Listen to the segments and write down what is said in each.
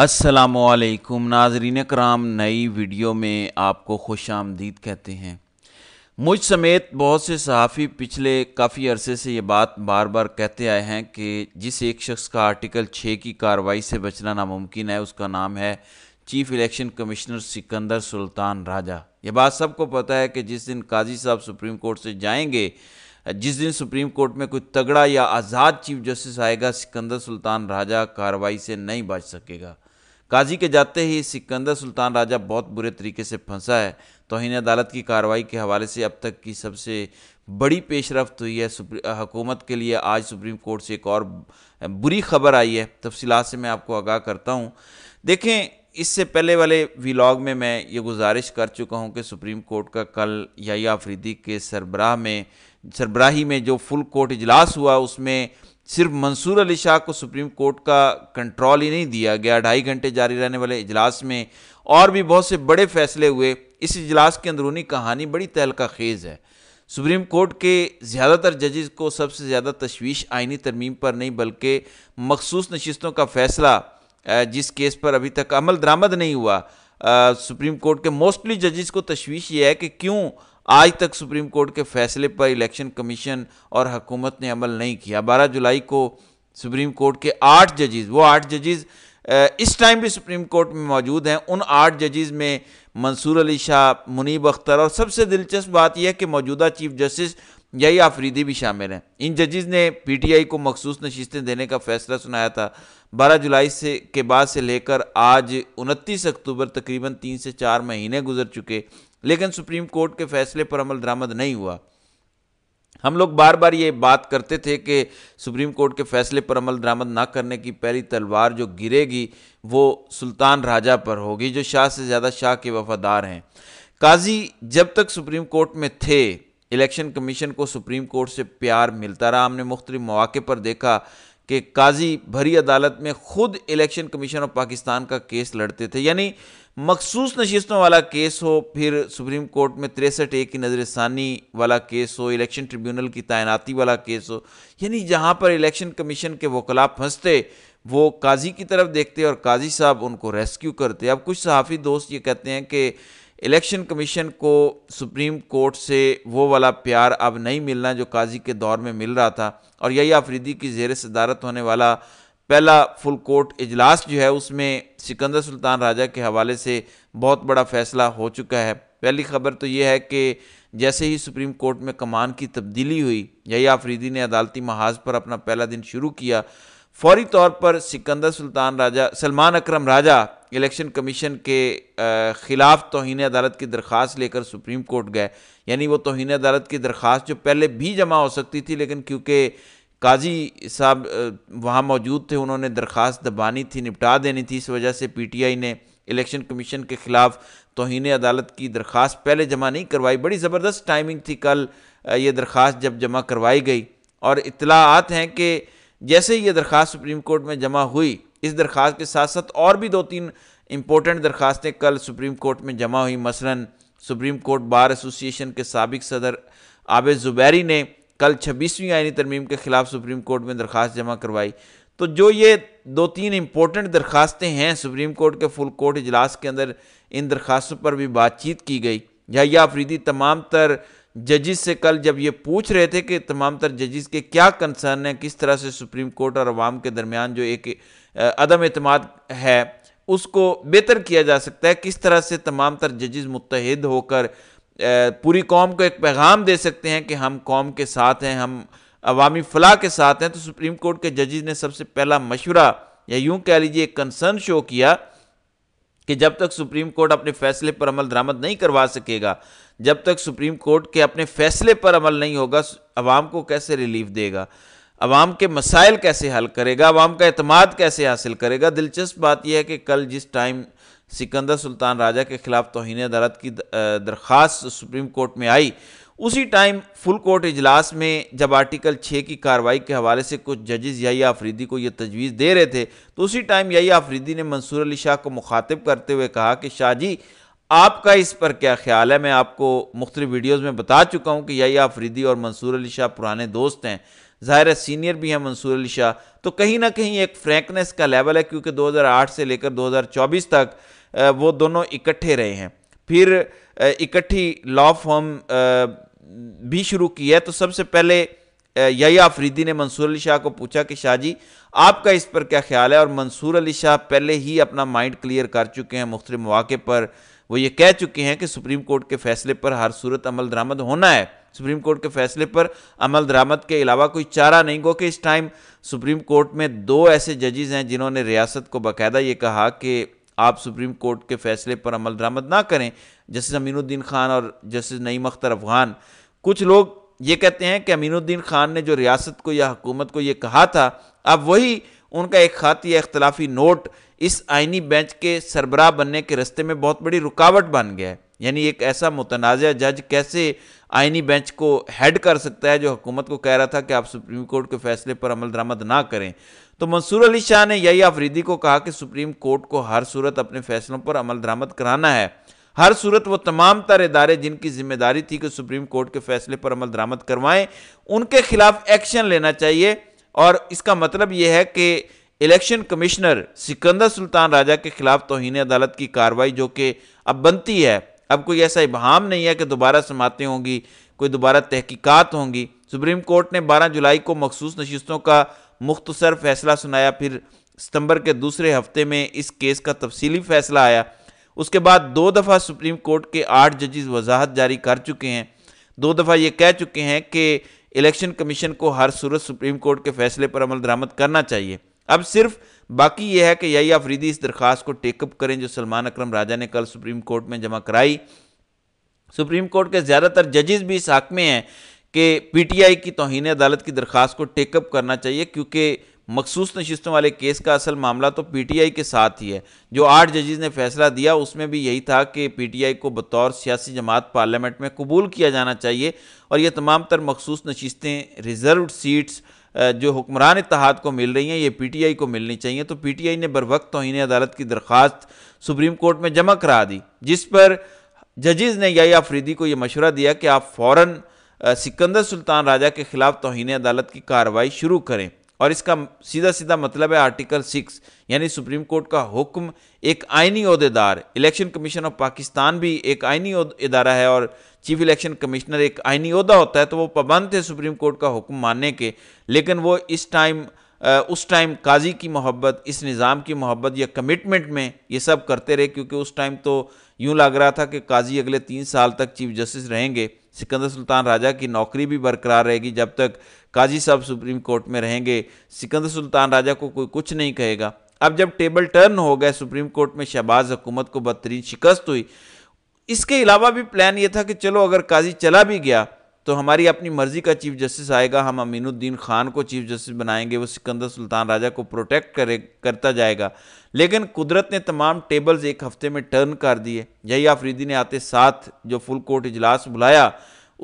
असलकुम नाजरीन कराम नई वीडियो में आपको खुश आमदीद कहते हैं मुझ समेत बहुत से सहाफ़ी पिछले काफ़ी अरसे से ये बात बार बार कहते आए हैं कि जिस एक शख्स का आर्टिकल छः की कार्रवाई से बचना नामुमकिन है उसका नाम है chief election commissioner Sikandar Sultan Raja ये बात सबको पता है कि जिस दिन काजी साहब सुप्रीम कोर्ट से जाएंगे जिस दिन सुप्रीम कोर्ट में कोई तगड़ा या आज़ाद चीफ जस्टिस आएगा सिकंदर सुल्तान राजा कार्रवाई से नहीं बच सकेगा काजी के जाते ही सिकंदर सुल्तान राजा बहुत बुरे तरीके से फंसा है तोहन अदालत की कार्रवाई के हवाले से अब तक की सबसे बड़ी पेशरफ्त हुई है हुकूमत के लिए आज सुप्रीम कोर्ट से एक और बुरी खबर आई है तफसीत से मैं आपको आगाह करता हूँ देखें इससे पहले वाले वीलॉग में मैं ये गुजारिश कर चुका हूँ कि सुप्रीम कोर्ट का कल या आफरीदी के सरबराह में सरबराही में जो फुल कोर्ट इजलास हुआ उसमें सिर्फ मंसूर अली शाह को सुप्रीम कोर्ट का कंट्रोल ही नहीं दिया गया ढाई घंटे जारी रहने वाले इजलास में और भी बहुत से बड़े फैसले हुए इस इजलास की अंदरूनी कहानी बड़ी तहलका खेज़ है सुप्रीम कोर्ट के ज़्यादातर जजेस को सबसे ज़्यादा तशवीश आइनी तरमीम पर नहीं बल्कि मखसूस नशस्तों का फैसला जिस केस पर अभी तक अमल दरामद नहीं हुआ सुप्रीम कोर्ट के मोस्टली जजेस को तशवीश ये है कि क्यों आज तक सुप्रीम कोर्ट के फैसले पर इलेक्शन कमीशन और हकूमत ने अमल नहीं किया बारह जुलाई को सुप्रीम कोर्ट के आठ जजेज वो आठ जजेज इस टाइम भी सुप्रीम कोर्ट में मौजूद हैं उन आठ जजेज में मंसूर अली शाह मुनीब अख्तर और सबसे दिलचस्प बात यह है कि मौजूदा चीफ जस्टिस यही आफरीदी भी शामिल हैं इन जजेज ने पीटीआई को मखसूस नशस्तें देने का फैसला सुनाया था 12 जुलाई से के बाद से लेकर आज 29 अक्टूबर तकरीबन तीन से चार महीने गुजर चुके लेकिन सुप्रीम कोर्ट के फैसले पर अमल दरामद नहीं हुआ हम लोग बार बार ये बात करते थे कि सुप्रीम कोर्ट के फैसले पर अमल दरामद ना करने की पहली तलवार जो गिरेगी वो सुल्तान राजा पर होगी जो शाह से ज़्यादा शाह के वफादार हैं काजी जब तक सुप्रीम कोर्ट में थे इलेक्शन कमीशन को सुप्रीम कोर्ट से प्यार मिलता रहा हमने मुख्तलि मौाक़े पर देखा कि काजी भरी अदालत में खुद इलेक्शन कमीशन ऑफ पाकिस्तान का केस लड़ते थे यानी मखसूस नशस्तों वाला केस हो फिर सुप्रीम कोर्ट में तिरसठ ए की नज़रसानी वाला केस हो इलेक्शन ट्रिब्यूनल की तैनाती वाला केस हो यानी जहाँ पर इलेक्शन कमीशन के वकला फंसते वो काजी की तरफ देखते और काजी साहब उनको रेस्क्यू करते अब कुछ सहाफ़ी दोस्त ये कहते हैं कि इलेक्शन कमीशन को सुप्रीम कोर्ट से वो वाला प्यार अब नहीं मिलना जो काजी के दौर में मिल रहा था और यही आफरीदी की जेर सदारत होने वाला पहला फुल कोर्ट इजलास जो है उसमें सिकंदर सुल्तान राजा के हवाले से बहुत बड़ा फैसला हो चुका है पहली खबर तो ये है कि जैसे ही सुप्रीम कोर्ट में कमान की तब्दीली हुई यही आफरीदी ने अदालती महाज पर अपना पहला दिन शुरू किया फौरी तौर पर सिकंदर सुल्तान राजा सलमान अकरम राजा इलेक्शन कमीशन के ख़िलाफ़ तोहन अदालत की दरख्वास्त लेकर सुप्रीम कोर्ट गए यानी वो तोहन अदालत की दरख्वास्त जो पहले भी जमा हो सकती थी लेकिन क्योंकि काजी साहब वहाँ मौजूद थे उन्होंने दरख्वास्त दबानी थी निपटा देनी थी इस वजह से पी टी आई ने इलेक्शन कमीशन के ख़िलाफ़ तोहन अदालत की दरख्वास्त पहले जमा नहीं करवाई बड़ी ज़बरदस्त टाइमिंग थी कल ये दरख्वास्त जब जमा करवाई गई और इतलाआत हैं कि जैसे ही ये दरख्वास्त सुप्रीम कोर्ट में जमा हुई इस दरख्वास्त के साथ साथ और भी दो तीन इम्पोर्टेंट दरख्वास्तें कल सुप्रीम कोर्ट में जमा हुई मसलन सुप्रीम कोर्ट बार एसोसिएशन के सबक सदर आबे ज़ुबैरी ने कल छब्बीसवीं आइनी तरमीम के ख़िलाफ़ सुप्रीम कोर्ट में दरख्वास्त जमा करवाई तो जो ये दो तीन इम्पोर्टेंट दरखास्तें हैं सुप्रीम कोर्ट के फुल कोर्ट इजलास के अंदर इन दरखास्तों पर भी बातचीत की गई या आफरीदी तमाम तर जजिस से कल जब ये पूछ रहे थे कि तमाम तर जजिस के क्या कंसर्न हैं किस तरह से सुप्रीम कोर्ट और आवाम के दरमियान जो एक अदम अतमाद है उसको बेहतर किया जा सकता है किस तरह से तमाम तर जजिस मुतहद होकर पूरी कौम को एक पैगाम दे सकते हैं कि हम कौम के साथ हैं हम अवामी फलाह के साथ हैं तो सुप्रीम कोर्ट के जजिस ने सबसे पहला मशवरा या यूँ कह लीजिए एक कंसर्न शो किया कि जब तक सुप्रीम कोर्ट अपने फैसले पर अमल दरामद नहीं करवा सकेगा जब तक सुप्रीम कोर्ट के अपने फैसले पर अमल नहीं होगा अवाम को कैसे रिलीफ देगा अवाम के मसाइल कैसे हल करेगा अवाम का अतमाद कैसे हासिल करेगा दिलचस्प बात यह है कि कल जिस टाइम सिकंदर सुल्तान राजा के खिलाफ तोहन अदालत की दरख्वास्त सुप्रीम कोर्ट में आई उसी टाइम फुल कोर्ट इजलास में जब आर्टिकल 6 की कार्रवाई के हवाले से कुछ जजेस यही आफरीदी को यह तजवीज़ दे रहे थे तो उसी टाइम यही आफरीदी ने मंसूर अली शाह को मुखातिब करते हुए कहा कि शाह जी आपका इस पर क्या ख्याल है मैं आपको मुख्तु वीडियोज़ में बता चुका हूँ कि यही आफरीदी और मंसूर अली शाह पुराने दोस्त हैं ज़ाहिर है सीनियर भी हैं मंसूर अली शाह तो कहीं ना कहीं एक फ्रैंकनेस का लेवल है क्योंकि दो से लेकर दो तक वो दोनों इकट्ठे रहे हैं फिर इकट्ठी लॉ फॉर्म भी शुरू की है तो सबसे पहले यही अफरीदी ने मंसूर अली शाह को पूछा कि शाह जी आपका इस पर क्या ख्याल है और मंसूर अली शाह पहले ही अपना माइंड क्लियर कर चुके हैं मुख्तु मौाक़े पर वो ये कह चुके हैं कि सुप्रीम कोर्ट के फैसले पर हर सूरत अमल दरामद होना है सुप्रीम कोर्ट के फैसले पर अमल दरामद के अलावा कोई चारा नहीं क्योंकि इस टाइम सुप्रीम कोर्ट में दो ऐसे जजेज़ हैं जिन्होंने रियासत को बाकायदा ये कहा कि आप सुप्रीम कोर्ट के फैसले पर अमल दरामद ना करें जस्टिस अमीनुद्दीन खान और जस्टिस नईम अख्तर अफगान कुछ लोग ये कहते हैं कि अमीनुद्दीन खान ने जो रियासत को या हुकूमत को ये कहा था अब वही उनका एक या अख्तलाफी नोट इस आइनी बेंच के सरबराह बनने के रस्ते में बहुत बड़ी रुकावट बन गया है यानी एक ऐसा मुतनाज़ जज कैसे आइनी बेंच को हेड कर सकता है जो हुकूमत को कह रहा था कि आप सुप्रीम कोर्ट के फैसले पर अमल दरामद ना करें तो मंसूर अली शाह ने यही आफरीदी को कहा कि सुप्रीम कोर्ट को हर सूरत अपने फैसलों पर अमल दरामद कराना है हर सूरत वो तमाम तर इदारे जिनकी जिम्मेदारी थी कि सुप्रीम कोर्ट के फैसले पर अमल दरामद करवाएं उनके खिलाफ एक्शन लेना चाहिए और इसका मतलब ये है कि इलेक्शन कमिश्नर सिकंदर सुल्तान राजा के खिलाफ तोहन अदालत की कार्रवाई जो कि अब बनती है अब कोई ऐसा इबहम नहीं है कि दोबारा समातें होंगी कोई दोबारा तहकीकत होंगी सुप्रीम कोर्ट ने 12 जुलाई को मखसूस नशस्तों का मुख्तसर फैसला सुनाया फिर सितंबर के दूसरे हफ्ते में इस केस का तफसीली फैसला आया उसके बाद दो दफ़ा सुप्रीम कोर्ट के आठ जजेस वजाहत जारी कर चुके हैं दो दफ़ा ये कह चुके हैं कि इलेक्शन कमीशन को हर सूरत सुप्रीम कोर्ट के फैसले पर अमल दरामद करना चाहिए अब सिर्फ बाकी यह है कि यही आफरीदी इस दरख्वास्त को टेकअप करें जो सलमान अक्रम राजा ने कल सुप्रीम कोर्ट में जमा कराई सुप्रीम कोर्ट के ज़्यादातर जजेस भी इस हक में हैं कि पीटीआई की तोहन अदालत की दरख्वास्त को टेकअप करना चाहिए क्योंकि मखसूस नशस्तों वाले केस का असल मामला तो पीटीआई के साथ ही है जो आठ जजेस ने फैसला दिया उसमें भी यही था कि पीटीआई को बतौर सियासी जमात पार्लियामेंट में कबूल किया जाना चाहिए और यह तमाम तर मखसूस नशस्तें रिजर्व सीट्स जो हुक्मरान इतिहाद को मिल रही हैं ये पीटीआई को मिलनी चाहिए तो पीटीआई ने बर वक्त तोहन अदालत की दरख्वास्त सुप्रीम कोर्ट में जमा करा दी जिस पर जजेज़ ने या आफरीदी को ये मशवरा दिया कि आप फ़ौर सिकंदर सुल्तान राजा के ख़िलाफ़ तोहन अदालत की कार्रवाई शुरू करें और इसका सीधा सीधा मतलब है आर्टिकल सिक्स यानी सुप्रीम कोर्ट का हुक्म एक आइनी अहदेदार इलेक्शन कमीशन ऑफ पाकिस्तान भी एक आइनी इदारा है और चीफ इलेक्शन कमिश्नर एक आइनी अहदा होता है तो वो पाबंद थे सुप्रीम कोर्ट का हुक्म मानने के लेकिन वो इस टाइम उस टाइम काजी की मोहब्बत इस निज़ाम की मोहब्बत या कमिटमेंट में ये सब करते रहे क्योंकि उस टाइम तो यूँ लग रहा था कि काजी अगले तीन साल तक चीफ जस्टिस रहेंगे सिकंदर सुल्तान राजा की नौकरी भी बरकरार रहेगी जब तक काजी साहब सुप्रीम कोर्ट में रहेंगे सिकंदर सुल्तान राजा को कोई कुछ नहीं कहेगा अब जब टेबल टर्न हो गए सुप्रीम कोर्ट में शहबाज हुकूमत को बदतरीन शिकस्त हुई इसके अलावा भी प्लान ये था कि चलो अगर काजी चला भी गया तो हमारी अपनी मर्जी का चीफ जस्टिस आएगा हम अमीनुद्दीन खान को चीफ जस्टिस बनाएंगे वो सिकंदर सुल्तान राजा को प्रोटेक्ट करे करता जाएगा लेकिन कुदरत ने तमाम टेबल्स एक हफ्ते में टर्न कर दिए यही आफरीदी ने आते साथ जो फुल कोर्ट इजलास बुलाया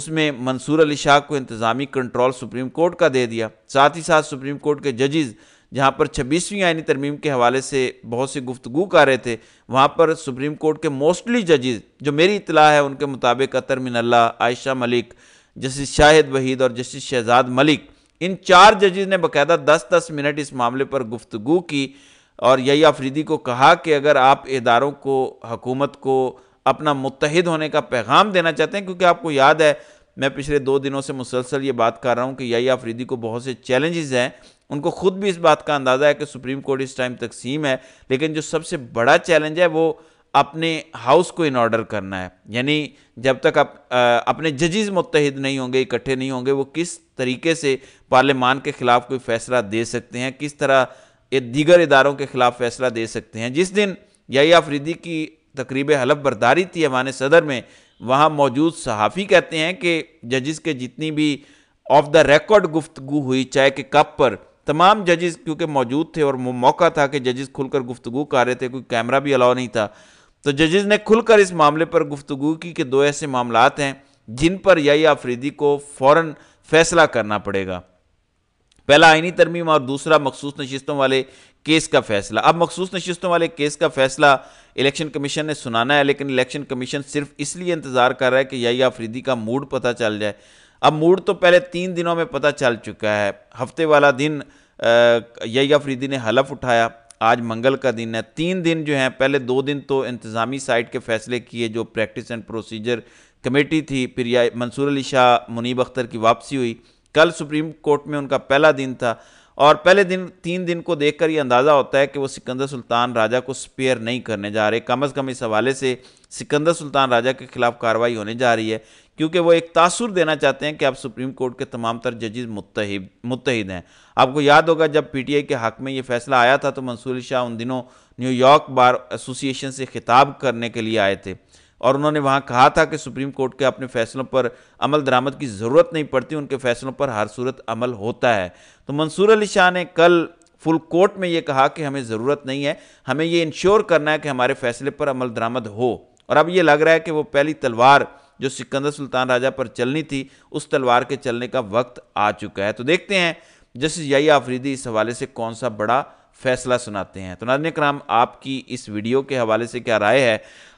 उसमें मंसूर अली शाह को इंतज़ामी कंट्रोल सुप्रीम कोर्ट का दे दिया साथ ही साथ सुप्रीम कोर्ट के जजेज़ जहाँ पर छब्बीसवीं आइनी तरमीम के हवाले से बहुत सी गुफ्तु कर रहे थे वहाँ पर सुप्रीम कोर्ट के मोस्टली जजेस जो मेरी इतला है उनके मुताबिक अतर मिनल्ला आयशा मलिक जस्टिस शाहिद वहीद और जस्टिस शहजाद मलिक इन चार जजेस ने बाकायदा दस दस मिनट इस मामले पर गुफ्तु की और यही आफरीदी को कहा कि अगर आप इदारों को हकूमत को अपना मुतहद होने का पैगाम देना चाहते हैं क्योंकि आपको याद है मैं पिछले दो दिनों से मुसलसल ये बात कर रहा हूँ कि यही आफरीदी को बहुत से चैलेंजेस हैं उनको खुद भी इस बात का अंदाज़ा है कि सुप्रीम कोर्ट इस टाइम तकसीम है लेकिन जो सबसे बड़ा चैलेंज है वो अपने हाउस को इन ऑर्डर करना है यानी जब तक आप अप, अपने जजेस मुतहद नहीं होंगे इकट्ठे नहीं होंगे वो किस तरीके से पार्लियामान के ख़िलाफ़ कोई फ़ैसला दे सकते हैं किस तरह दीगर इदारों के ख़िलाफ़ फ़ैसला दे सकते हैं जिस दिन यही आफरीदी की तकरीब हलफ बर्दारी थी हमारे सदर में वहाँ मौजूद सहाफ़ी कहते हैं कि जजिस के जितनी भी ऑफ द रिकॉर्ड गुफ्तगु हुई चाहे कि कप पर तमाम जजेस क्योंकि मौजूद थे और मौका था कि जजेस खुलकर गुफ्तु कर रहे थे कोई कैमरा भी अलाउ नहीं था तो जजेस ने खुलकर इस मामले पर गुफ्तु की कि दो ऐसे मामला हैं जिन पर याई आफरीदी को फ़ौर फैसला करना पड़ेगा पहला आइनी तरमीम और दूसरा मखसूस नशस्तों वाले केस का फैसला अब मखसूस नशस्तों वाले केस का फैसला इलेक्शन कमीशन ने सुनाना है लेकिन इलेक्शन कमीशन सिर्फ इसलिए इंतज़ार कर रहा है कि यही आफरीदी का मूड पता चल जाए अब मूड तो पहले तीन दिनों में पता चल चुका है हफ्ते वाला दिन यही अफरीदी ने हलफ उठाया आज मंगल का दिन है तीन दिन जो हैं पहले दो दिन तो इंतज़ामी साइड के फैसले किए जो प्रैक्टिस एंड प्रोसीजर कमेटी थी फिर मंसूर अली शाह मुनीब अख्तर की वापसी हुई कल सुप्रीम कोर्ट में उनका पहला दिन था और पहले दिन तीन दिन को देखकर ये अंदाज़ा होता है कि वो सिकंदर सुल्तान राजा को स्पेयर नहीं करने जा रहे कम अज़ कम इस हवाले से सिकंदर सुल्तान राजा के खिलाफ कार्रवाई होने जा रही है क्योंकि वो एक तासुर देना चाहते हैं कि आप सुप्रीम कोर्ट के तमाम तर जजेज मुतहद मुतहद हैं आपको याद होगा जब पीटीआई के हक में ये फैसला आया था तो मंसूर शाह उन दिनों न्यूयॉर्क बार एसोसिएशन से खिताब करने के लिए आए थे और उन्होंने वहाँ कहा था कि सुप्रीम कोर्ट के अपने फैसलों पर अमल दरामद की ज़रूरत नहीं पड़ती उनके फैसलों पर हर सूरत अमल होता है तो मंसूर अली शाह ने कल फुल कोर्ट में ये कहा कि हमें ज़रूरत नहीं है हमें ये इंश्योर करना है कि हमारे फैसले पर अमल दरामद हो और अब ये लग रहा है कि वो पहली तलवार जो सिकंदर सुल्तान राजा पर चलनी थी उस तलवार के चलने का वक्त आ चुका है तो देखते हैं जस्टिस यही आफरीदी इस हवाले से कौन सा बड़ा फैसला सुनाते हैं तो नाजन कराम आपकी इस वीडियो के हवाले से क्या राय है